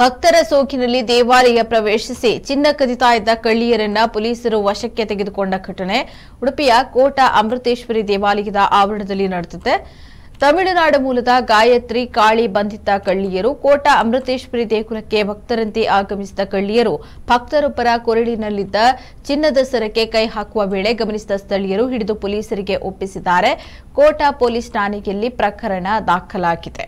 ಭಕ್ತರ ಸೋಕಿನಲ್ಲಿ ದೇವಾಲಯ ಪ್ರವೇಶಿಸಿ ಚಿನ್ನ ಕದಿತಾ ಇದ್ದ ಕಳ್ಳಿಯರನ್ನ ಪೊಲೀಸರು ವಶಕ್ಕೆ ತೆಗೆದುಕೊಂಡ ಘಟನೆ ಉಡುಪಿಯ ಕೋಟಾ ಅಮೃತೇಶ್ವರಿ ದೇವಾಲಯದ ಆವರಣದಲ್ಲಿ ನಡೆದಿದೆ ತಮಿಳುನಾಡು ಮೂಲದ ಗಾಯತ್ರಿ ಕಾಳಿ ಬಂಧಿತ ಕಳ್ಳಿಯರು ಕೋಟಾ ಅಮೃತೇಶ್ವರಿ ದೇಗುಲಕ್ಕೆ ಭಕ್ತರಂತೆ ಆಗಮಿಸಿದ ಕಳ್ಳಿಯರು ಭಕ್ತರೊಬ್ಬರ ಕೊರಳಿನಲ್ಲಿದ್ದ ಚಿನ್ನದ ಸರಕ್ಕೆ ಕೈ ಹಾಕುವ ವೇಳೆ ಗಮನಿಸಿದ ಸ್ಥಳೀಯರು ಹಿಡಿದು ಪೊಲೀಸರಿಗೆ ಒಪ್ಪಿಸಿದ್ದಾರೆ ಕೋಟಾ ಪೊಲೀಸ್ ಠಾಣೆಯಲ್ಲಿ ಪ್ರಕರಣ ದಾಖಲಾಗಿದೆ